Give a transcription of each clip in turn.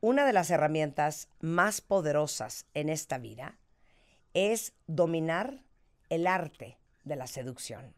una de las herramientas más poderosas en esta vida es dominar el arte de la seducción.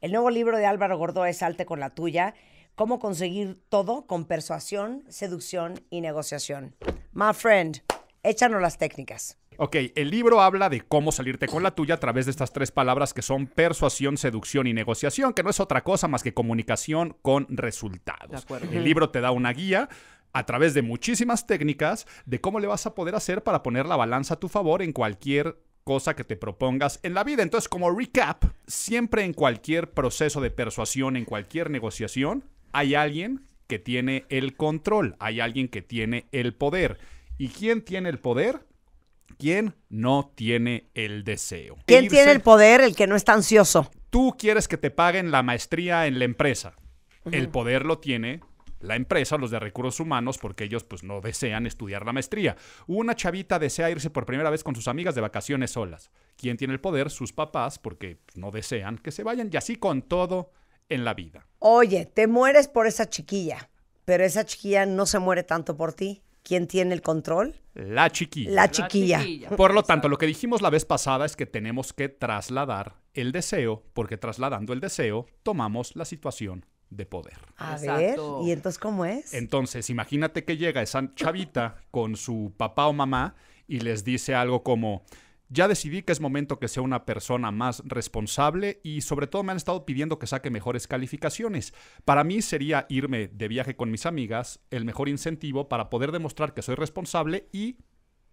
El nuevo libro de Álvaro Gordó es Alte con la tuya, cómo conseguir todo con persuasión, seducción y negociación. My friend, échanos las técnicas. Ok, el libro habla de cómo salirte con la tuya a través de estas tres palabras que son persuasión, seducción y negociación, que no es otra cosa más que comunicación con resultados. el libro te da una guía a través de muchísimas técnicas de cómo le vas a poder hacer para poner la balanza a tu favor en cualquier cosa que te propongas en la vida. Entonces, como recap, siempre en cualquier proceso de persuasión, en cualquier negociación, hay alguien que tiene el control, hay alguien que tiene el poder. ¿Y quién tiene el poder? ¿Quién no tiene el deseo? ¿Quién tiene el poder? El que no está ansioso. Tú quieres que te paguen la maestría en la empresa. El poder lo tiene la empresa, los de recursos humanos, porque ellos pues no desean estudiar la maestría. Una chavita desea irse por primera vez con sus amigas de vacaciones solas. ¿Quién tiene el poder? Sus papás, porque no desean que se vayan y así con todo en la vida. Oye, te mueres por esa chiquilla, pero esa chiquilla no se muere tanto por ti. ¿Quién tiene el control? La chiquilla. La chiquilla. La chiquilla. Por lo tanto, lo que dijimos la vez pasada es que tenemos que trasladar el deseo, porque trasladando el deseo tomamos la situación de poder. A ver, ¿y entonces cómo es? Entonces, imagínate que llega esa chavita con su papá o mamá y les dice algo como, ya decidí que es momento que sea una persona más responsable y sobre todo me han estado pidiendo que saque mejores calificaciones. Para mí sería irme de viaje con mis amigas el mejor incentivo para poder demostrar que soy responsable y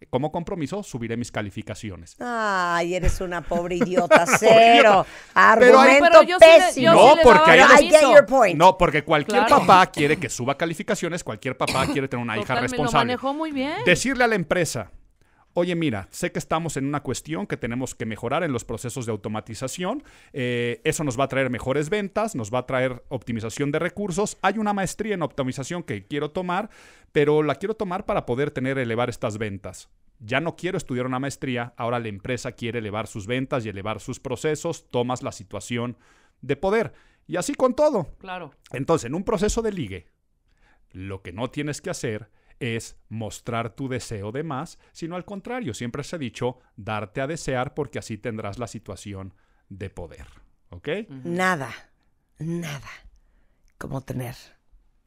como compromiso, subiré mis calificaciones. Ay, eres una pobre idiota, cero. Argumento pésimo. no, porque No, porque cualquier papá quiere que suba calificaciones, cualquier papá quiere tener una hija responsable. manejó muy bien. Decirle a la empresa, oye, mira, sé que estamos en una cuestión que tenemos que mejorar en los procesos de automatización, eh, eso nos va a traer mejores ventas, nos va a traer optimización de recursos, hay una maestría en optimización que quiero tomar, pero la quiero tomar para poder tener, elevar estas ventas. Ya no quiero estudiar una maestría, ahora la empresa quiere elevar sus ventas y elevar sus procesos, tomas la situación de poder. Y así con todo. Claro. Entonces, en un proceso de ligue, lo que no tienes que hacer es mostrar tu deseo de más, sino al contrario, siempre se ha dicho darte a desear porque así tendrás la situación de poder. ¿Ok? Nada, nada como tener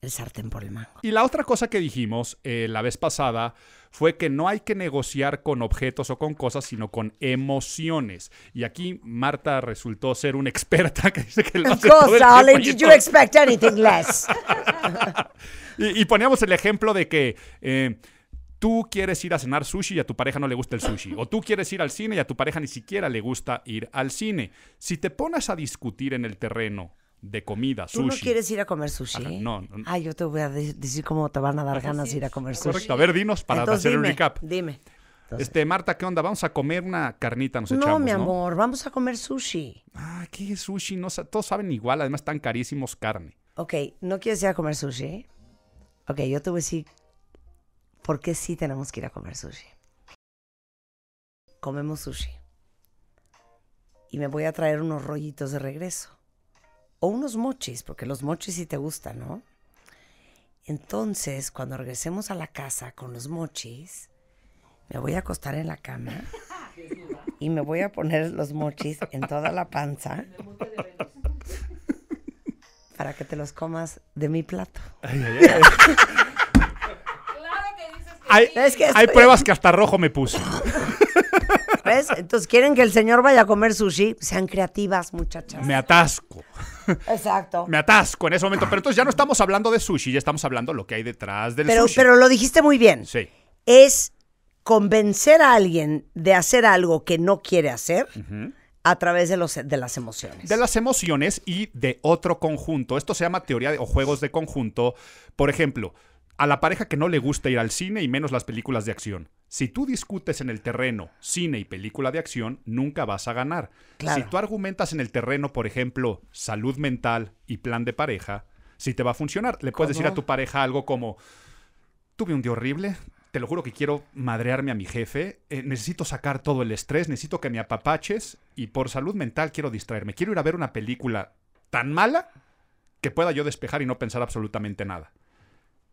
el sartén por el mango. Y la otra cosa que dijimos eh, la vez pasada fue que no hay que negociar con objetos o con cosas, sino con emociones. Y aquí Marta resultó ser una experta que dice que le y, poníamos el ejemplo de que... Eh, tú quieres ir a cenar sushi y a tu pareja no le gusta el sushi. O tú quieres ir al cine y a tu pareja ni siquiera le gusta ir al cine. Si te pones a discutir en el terreno de comida, sushi. ¿Tú no quieres ir a comer sushi? no, no, Ah, yo te voy a decir cómo te van a dar ganas de ir a comer sushi. Correcto, a ver, dinos para hacer dime, un recap. Dime. este, Marta, ¿qué onda? Vamos a comer una carnita, nos no, mi amor, vamos a comer sushi. Ah, ¿qué es sushi? No, todos saben igual, además están carísimos carne. Ok, ¿no quieres ir a comer sushi? Ok, yo te voy a decir por qué sí tenemos que ir a comer sushi. Comemos sushi. Y me voy a traer unos rollitos de regreso o unos mochis, porque los mochis sí te gustan, ¿no? Entonces, cuando regresemos a la casa con los mochis, me voy a acostar en la cama y me voy a poner los mochis en toda la panza para que te los comas de mi plato. hay, pruebas que hasta rojo me puso. ¿Ves? Entonces, ¿quieren que el señor vaya a comer sushi? Sean creativas, muchachas. Me atasco. Exacto. me atasco en ese momento. Pero entonces ya no estamos hablando de sushi, ya estamos hablando de lo que hay detrás del sushi. Pero lo dijiste muy bien. Sí. Es convencer a alguien de hacer algo que no quiere hacer. a través de, los, de las emociones. De las emociones y de otro conjunto. Esto se llama teoría de, o juegos de conjunto. Por ejemplo, a la pareja que no le gusta ir al cine y menos las películas de acción. Si tú discutes en el terreno cine y película de acción, nunca vas a ganar. Si tú argumentas en el terreno, por ejemplo, salud mental y plan de pareja, sí te va a funcionar. Le puedes decir a tu pareja algo como, tuve un día horrible, te lo juro que quiero madrearme a mi jefe, eh, necesito sacar todo el estrés, necesito que me apapaches y por salud mental quiero distraerme. Quiero ir a ver una película tan mala que pueda yo despejar y no pensar absolutamente nada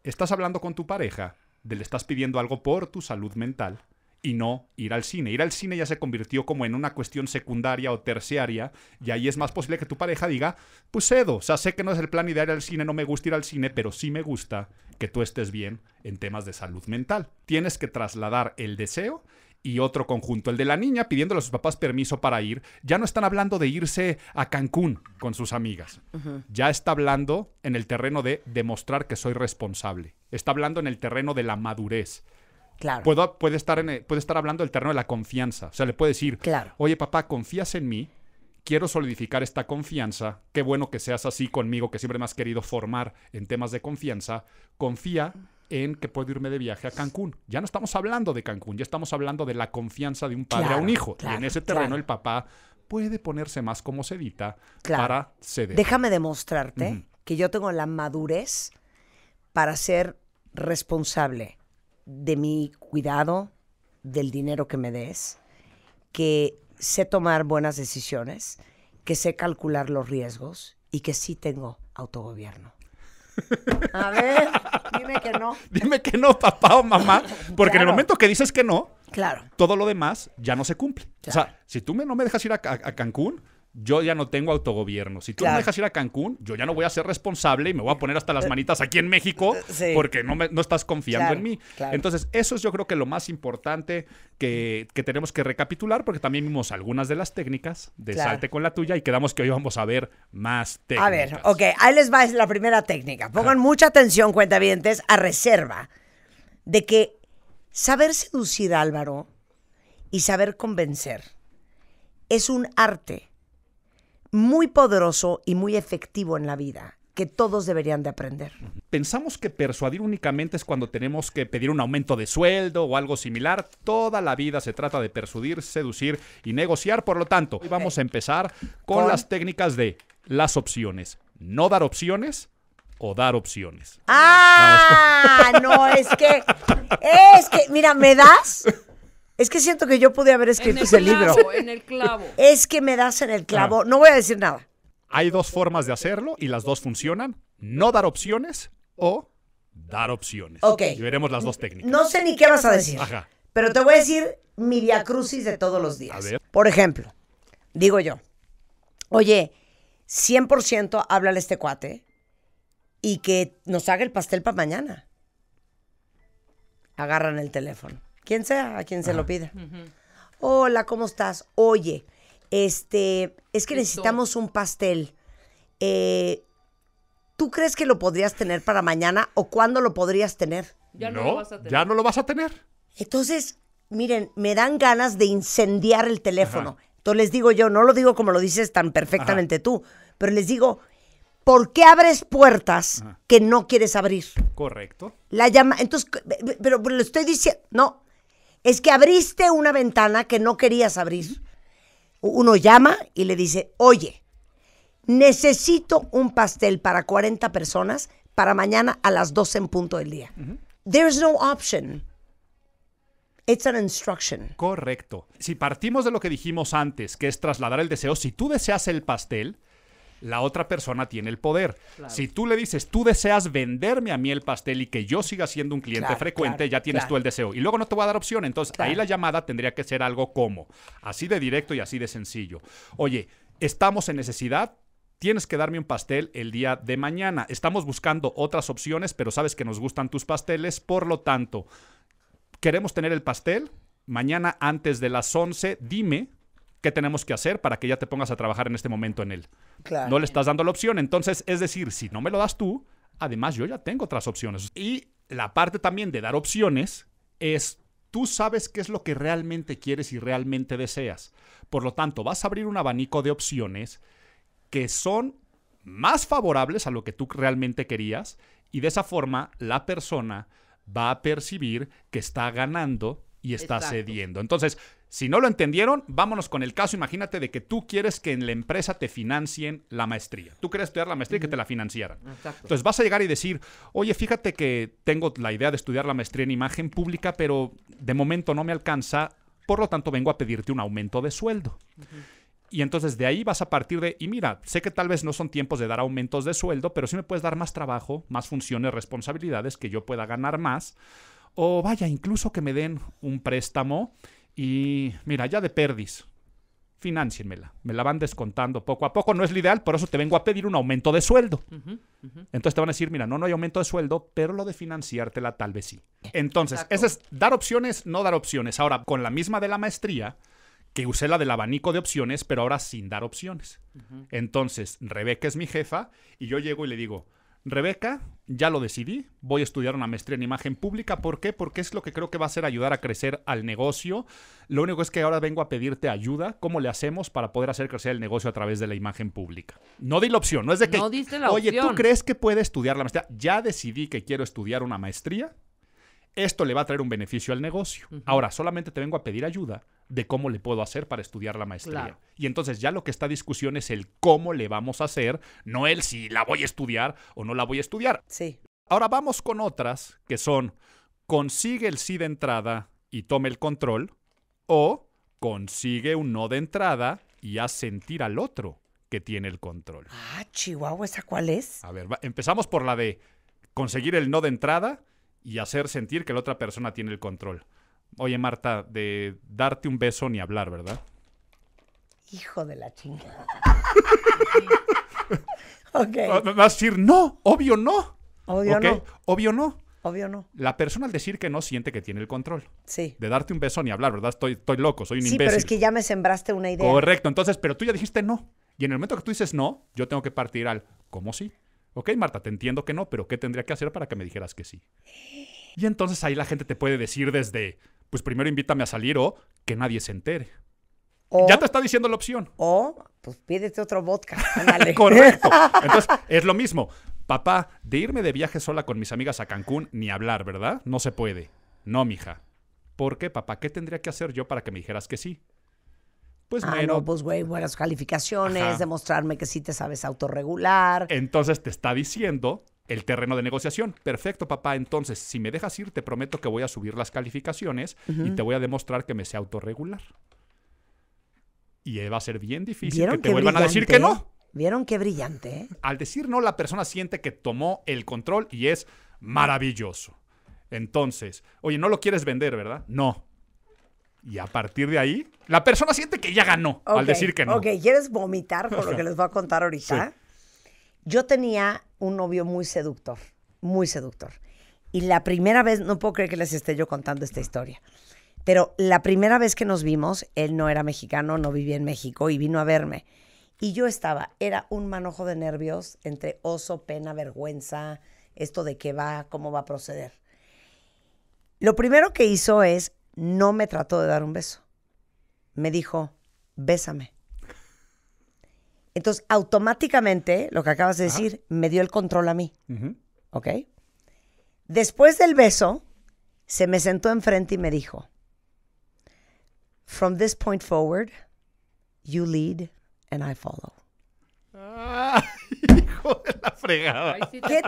estás hablando con tu pareja, le estás pidiendo algo por tu salud mental y no ir al cine. Ir al cine ya se convirtió como en una cuestión secundaria o terciaria y ahí es más posible que tu pareja diga, pues Edo, o sea, sé que no es el plan ideal ir al cine, no me gusta ir al cine, pero sí me gusta que tú estés bien en temas de salud mental. Tienes que trasladar el deseo y otro conjunto, el de la niña pidiéndole a sus papás permiso para ir, ya no están hablando de irse a Cancún con sus amigas, ya está hablando en el terreno de demostrar que soy responsable, está hablando en el terreno de la madurez. Claro. puede, estar en, puede estar hablando del terreno de la confianza, o sea, le puede decir, claro. oye papá, confías en mí, quiero solidificar esta confianza, qué bueno que seas así conmigo, que siempre me has querido formar en temas de confianza, confía en que puedo irme de viaje a Cancún. Ya no estamos hablando de Cancún, ya estamos hablando de la confianza de un padre a un hijo. y en ese terreno el papá puede ponerse más como sedita para ceder. Déjame demostrarte que yo tengo la madurez para ser responsable de mi cuidado, del dinero que me des, que sé tomar buenas decisiones, que sé calcular los riesgos y que sí tengo autogobierno. A ver, dime que no. Dime que no, papá o mamá. Porque en el momento que dices que no, claro. todo lo demás ya no se cumple. O sea, si tú no me dejas ir a Cancún, yo ya no tengo autogobierno. Si tú me dejas ir a Cancún, yo ya no voy a ser responsable y me voy a poner hasta las eh, manitas aquí en México eh, porque no, no estás confiando en mí. Entonces, eso es yo creo que lo más importante que, tenemos que recapitular porque también vimos algunas de las técnicas de salte con la tuya y quedamos que hoy vamos a ver más técnicas. A ver, ok, ahí les va la primera técnica. Pongan mucha atención, cuentavientes, a reserva de que saber seducir a Álvaro y saber convencer es un arte muy poderoso y muy efectivo en la vida que todos deberían de aprender. Pensamos que persuadir únicamente es cuando tenemos que pedir un aumento de sueldo o algo similar. Toda la vida se trata de persuadir, seducir y negociar. Por lo tanto, hoy vamos a empezar con, con las técnicas de las opciones. No dar opciones o dar opciones. Ah, no, es que, es que, mira, ¿me das? Es que siento que yo pude haber escrito ese libro. En el clavo. Es que me das en el clavo. Ah. No voy a decir nada. Hay dos formas de hacerlo y las dos funcionan. No dar opciones o dar opciones. Ok. Y veremos las dos técnicas. No sé ni qué vas a decir. Ajá. Pero te voy a decir mi diacrucis de todos los días. A ver. Por ejemplo, digo yo, oye, 100% háblale a este cuate y que nos haga el pastel para mañana. Agarran el teléfono. Quién sea, a quien se lo pida. Hola, ¿cómo estás? Oye, este, es que necesitamos un pastel. Eh, ¿Tú crees que lo podrías tener para mañana o cuándo lo podrías tener? Ya no, lo vas a tener. ya no lo vas a tener. Entonces, miren, me dan ganas de incendiar el teléfono. Entonces les digo yo, no lo digo como lo dices tan perfectamente tú, pero les digo, ¿por qué abres puertas que no quieres abrir? Correcto. La llama, entonces, pero, pero, estoy diciendo, no, es que abriste una ventana que no querías abrir. Uno llama y le dice, oye, necesito un pastel para 40 personas para mañana a las 12 en punto del día. There no option. It's an instruction. Correcto. Si partimos de lo que dijimos antes, que es trasladar el deseo, si tú deseas el pastel, la otra persona tiene el poder. Si tú le dices, tú deseas venderme a mí el pastel y que yo siga siendo un cliente frecuente, ya tienes tú el deseo. Y luego no te voy a dar opción. Entonces, ahí la llamada tendría que ser algo como, así de directo y así de sencillo. Oye, estamos en necesidad, tienes que darme un pastel el día de mañana. Estamos buscando otras opciones, pero sabes que nos gustan tus pasteles, por lo tanto, queremos tener el pastel mañana antes de las 11, dime ¿Qué tenemos que hacer para que ya te pongas a trabajar en este momento en él? No le estás dando la opción. Entonces, es decir, si no me lo das tú, además yo ya tengo otras opciones. Y la parte también de dar opciones es tú sabes qué es lo que realmente quieres y realmente deseas. Por lo tanto, vas a abrir un abanico de opciones que son más favorables a lo que tú realmente querías y de esa forma la persona va a percibir que está ganando y está cediendo. Entonces, si no lo entendieron, vámonos con el caso. Imagínate de que tú quieres que en la empresa te financien la maestría. Tú quieres estudiar la maestría y que te la financiaran. Entonces vas a llegar y decir, oye, fíjate que tengo la idea de estudiar la maestría en imagen pública, pero de momento no me alcanza, por lo tanto vengo a pedirte un aumento de sueldo. Y entonces de ahí vas a partir de, y mira, sé que tal vez no son tiempos de dar aumentos de sueldo, pero si me puedes dar más trabajo, más funciones, responsabilidades, que yo pueda ganar más. O vaya, incluso que me den un préstamo y mira, ya de perdis, financienmela. Me la van descontando poco a poco. No es lo ideal, por eso te vengo a pedir un aumento de sueldo. Entonces te van a decir, mira, no, no hay aumento de sueldo, pero lo de financiártela tal vez sí. Entonces, es dar opciones, no dar opciones. Ahora, con la misma de la maestría, que usé la del abanico de opciones, pero ahora sin dar opciones. Entonces, Rebeca es mi jefa y yo llego y le digo, Rebeca, ya lo decidí, voy a estudiar una maestría en imagen pública. ¿Por qué? Porque es lo que creo que va a ser ayudar a crecer al negocio. Lo único es que ahora vengo a pedirte ayuda, cómo le hacemos para poder hacer crecer el negocio a través de la imagen pública. No di la opción, no es de que... No Oye, ¿tú crees que puede estudiar la maestría? Ya decidí que quiero estudiar una maestría esto le va a traer un beneficio al negocio. Ahora, solamente te vengo a pedir ayuda de cómo le puedo hacer para estudiar la maestría. Y entonces ya lo que está discusión es el cómo le vamos a hacer, no el si la voy a estudiar o no la voy a estudiar. Sí. Ahora vamos con otras que son consigue el sí de entrada y tome el control o consigue un no de entrada y haz sentir al otro que tiene el control. Ah, Chihuahua, ¿esa cuál es? A ver, empezamos por la de conseguir el no de entrada y hacer sentir que la otra persona tiene el control. Oye, Marta, de darte un beso ni hablar, ¿verdad? Hijo de la chingada. okay. Ah, vas a decir, no, obvio no. Obvio no. Obvio no. Obvio no. La persona al decir que no siente que tiene el control. Sí. De darte un beso ni hablar, ¿verdad? Estoy, loco, soy un imbécil. Sí, pero es que ya me sembraste una idea. Correcto, entonces, pero tú ya dijiste no. Y en el momento que tú dices no, yo tengo que partir al ¿cómo sí? Ok, Marta, te entiendo que no, pero ¿qué tendría que hacer para que me dijeras que sí? Y entonces ahí la gente te puede decir desde, pues primero invítame a salir o que nadie se entere. ya te está diciendo la opción. O, pues pídete otro vodka. Correcto. Entonces, es lo mismo. Papá, de irme de viaje sola con mis amigas a Cancún, ni hablar, ¿verdad? No se puede. No, mija. ¿Por qué, papá? ¿Qué tendría que hacer yo para que me dijeras que sí? pues ah, No, pues güey, buenas calificaciones, demostrarme que sí te sabes autorregular. Entonces te está diciendo el terreno de negociación. Perfecto, papá. Entonces, si me dejas ir, te prometo que voy a subir las calificaciones y te voy a demostrar que me sé autorregular. Y va a ser bien difícil que te vuelvan a decir que no. ¿Vieron qué brillante? Eh? Al decir no, la persona siente que tomó el control y es maravilloso. Entonces, oye, no lo quieres vender, ¿verdad? No. Y a partir de ahí, la persona siente que ya ganó al decir que no. Ok, ¿quieres vomitar por lo que les voy a contar ahorita? Yo tenía un novio muy seductor, muy seductor. Y la primera vez, no puedo creer que les esté yo contando esta historia, pero la primera vez que nos vimos, él no era mexicano, no vivía en México y vino a verme. Y yo estaba, era un manojo de nervios entre oso, pena, vergüenza, esto de qué va, cómo va a proceder. Lo primero que hizo es no me trató de dar un beso. Me dijo, bésame. Entonces, automáticamente, lo que acabas de decir, me dio el control a mí. ¿Ok? Después del beso, se me sentó enfrente y me dijo, From this point forward, you lead and I follow. Ah, hijo de la fregada. ¿Qué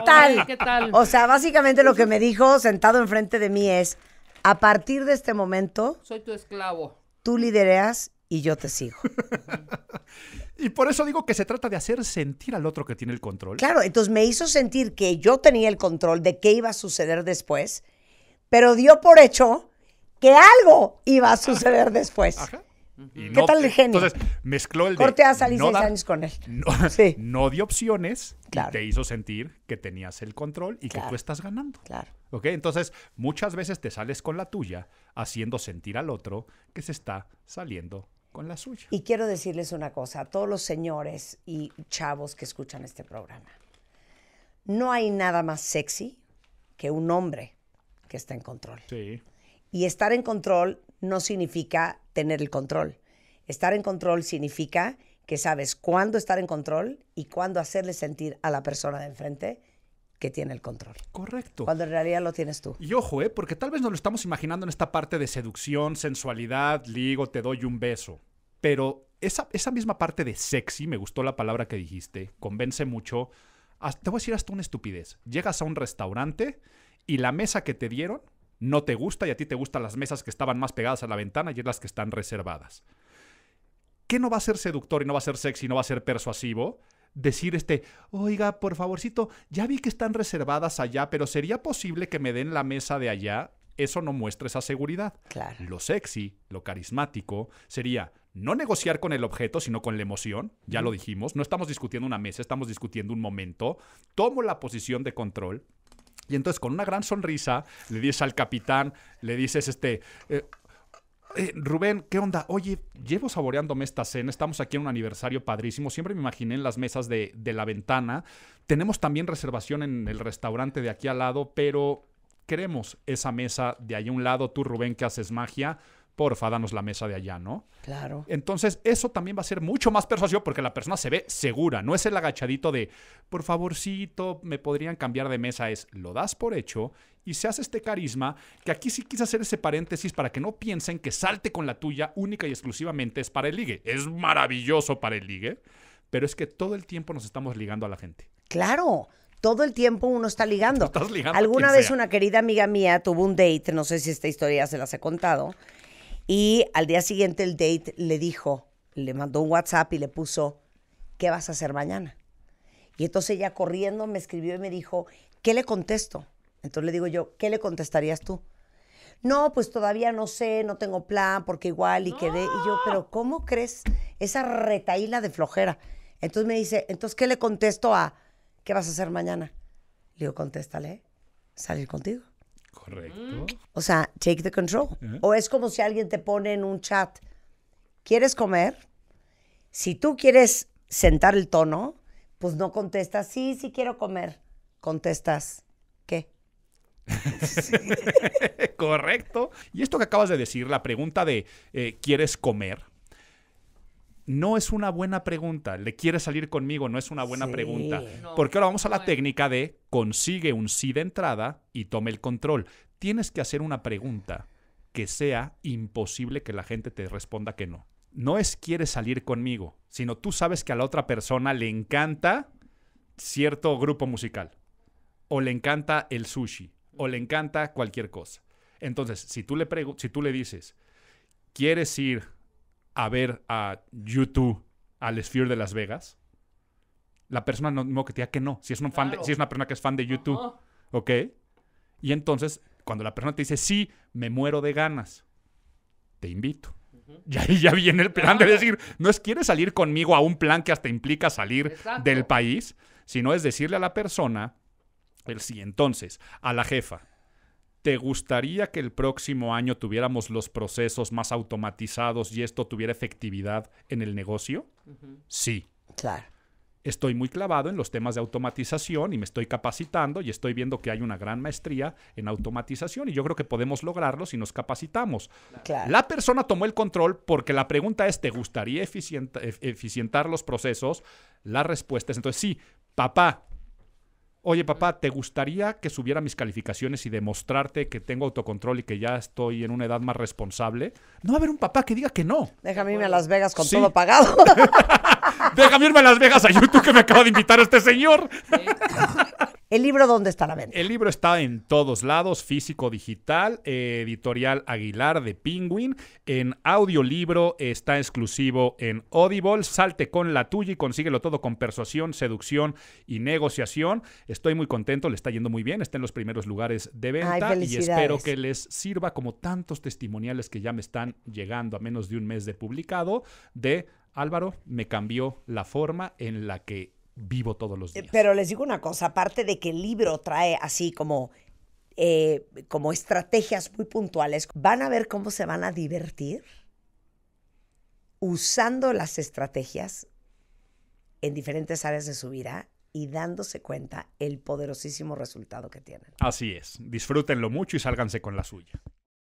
tal? O sea, básicamente lo que me dijo sentado enfrente de mí es, a partir de este momento. Soy tu esclavo. Tú lidereas y yo te sigo. y por eso digo que se trata de hacer sentir al otro que tiene el control. Claro, entonces me hizo sentir que yo tenía el control de qué iba a suceder después, pero dio por hecho que algo iba a suceder después. Ajá. ¿Qué tal el genio? Entonces, mezcló el Corte a salir seis años con él. No, sí. dio opciones te hizo sentir que tenías el control y que tú estás ganando. Claro. Entonces, muchas veces te sales con la tuya, haciendo sentir al otro que se está saliendo con la suya. Y quiero decirles una cosa a todos los señores y chavos que escuchan este programa. No hay nada más sexy que un hombre que está en control. Sí. Y estar en control no significa tener el control. Estar en control significa que sabes cuándo estar en control y cuándo hacerle sentir a la persona de enfrente que tiene el control. Correcto. Cuando en realidad lo tienes tú. Y ojo, ¿eh? porque tal vez nos lo estamos imaginando en esta parte de seducción, sensualidad, ligo, te doy un beso. Pero esa, esa misma parte de sexy, me gustó la palabra que dijiste, convence mucho. te voy a decir hasta una estupidez. Llegas a un restaurante y la mesa que te dieron no te gusta y a ti te gustan las mesas que estaban más pegadas a la ventana y es las que están reservadas. ¿Qué no va a ser seductor y no va a ser sexy y no va a ser persuasivo? Decir este, oiga, por favorcito, ya vi que están reservadas allá, pero ¿sería posible que me den la mesa de allá? Eso no muestra esa seguridad. Claro. Lo sexy, lo carismático, sería no negociar con el objeto, sino con la emoción. Ya lo dijimos, no estamos discutiendo una mesa, estamos discutiendo un momento. Tomo la posición de control, y entonces con una gran sonrisa le dices al capitán, le dices este... Eh, eh, Rubén, ¿qué onda? Oye, llevo saboreándome esta cena, estamos aquí en un aniversario padrísimo, siempre me imaginé en las mesas de, de la ventana, tenemos también reservación en el restaurante de aquí al lado, pero queremos esa mesa de ahí a un lado, tú Rubén que haces magia, porfa, danos la mesa de allá, ¿no? Claro. Entonces, eso también va a ser mucho más persuasivo porque la persona se ve segura, no es el agachadito de, por favorcito, me podrían cambiar de mesa, es, lo das por hecho y se hace este carisma, que aquí sí quise hacer ese paréntesis para que no piensen que salte con la tuya única y exclusivamente es para el ligue. Es maravilloso para el ligue, pero es que todo el tiempo nos estamos ligando a la gente. Claro todo el tiempo uno está ligando. Alguna vez una querida amiga mía tuvo un date, no sé si esta historia se las he contado, y al día siguiente el date le dijo, le mandó un WhatsApp y le puso, ¿qué vas a hacer mañana? Y entonces ella corriendo me escribió y me dijo, ¿qué le contesto? Entonces le digo yo, ¿qué le contestarías tú? No, pues todavía no sé, no tengo plan, porque igual y quedé. Y yo, pero ¿cómo crees esa retaíla de flojera? Entonces me dice, entonces, ¿qué le contesto a qué vas a hacer mañana? Le digo, contéstale, salir contigo. Correcto. Mm. O sea, take the control. O es como si alguien te pone en un chat, ¿quieres comer? Si tú quieres sentar el tono, pues no contestas, sí, sí quiero comer. Contestas, ¿qué? Correcto. Y esto que acabas de decir, la pregunta de, eh, ¿quieres comer? no es una buena pregunta. Le quiere salir conmigo, no es una buena pregunta. Porque ahora vamos a la técnica de consigue un sí de entrada y tome el control. Tienes que hacer una pregunta que sea imposible que la gente te responda que no. No es quiere salir conmigo, sino tú sabes que a la otra persona le encanta cierto grupo musical, o le encanta el sushi, o le encanta cualquier cosa. Entonces, si tú le, si tú le dices, ¿quieres ir a ver a YouTube al Sphere de Las Vegas, la persona no, no que te que no. Si es, un fan si es una persona que es fan de YouTube, ¿ok? Y entonces, cuando la persona te dice, sí, me muero de ganas, te invito. Y ahí ya viene el plan de decir, no es quieres salir conmigo a un plan que hasta implica salir del país, sino es decirle a la persona, el sí, entonces, a la jefa, ¿Te gustaría que el próximo año tuviéramos los procesos más automatizados y esto tuviera efectividad en el negocio? Sí. Claro. Estoy muy clavado en los temas de automatización y me estoy capacitando y estoy viendo que hay una gran maestría en automatización y yo creo que podemos lograrlo si nos capacitamos. La persona tomó el control porque la pregunta es, ¿te gustaría eficientar los procesos? La respuesta es, entonces sí, papá, oye papá, ¿te gustaría que subiera mis calificaciones y demostrarte que tengo autocontrol y que ya estoy en una edad más responsable? No va a haber un papá que diga que no. Déjame irme a Las Vegas con todo pagado. Déjame irme a Las Vegas a YouTube que me acaba de invitar este señor. ¿El libro dónde está la venta? El libro está en todos lados, físico, digital, eh, editorial Aguilar de Penguin, en audiolibro, está exclusivo en Audible, salte con la tuya y consíguelo todo con persuasión, seducción y negociación. Estoy muy contento, le está yendo muy bien, está en los primeros lugares de venta y espero que les sirva como tantos testimoniales que ya me están llegando a menos de un mes de publicado de Álvaro, me cambió la forma en la que vivo todos los eh, días. Pero les digo una cosa, aparte de que el libro trae así como, eh, como estrategias muy puntuales, van a ver cómo se van a divertir usando las estrategias en diferentes áreas de su vida y dándose cuenta el poderosísimo resultado que tienen. Así es, disfrútenlo mucho y sálganse con la suya.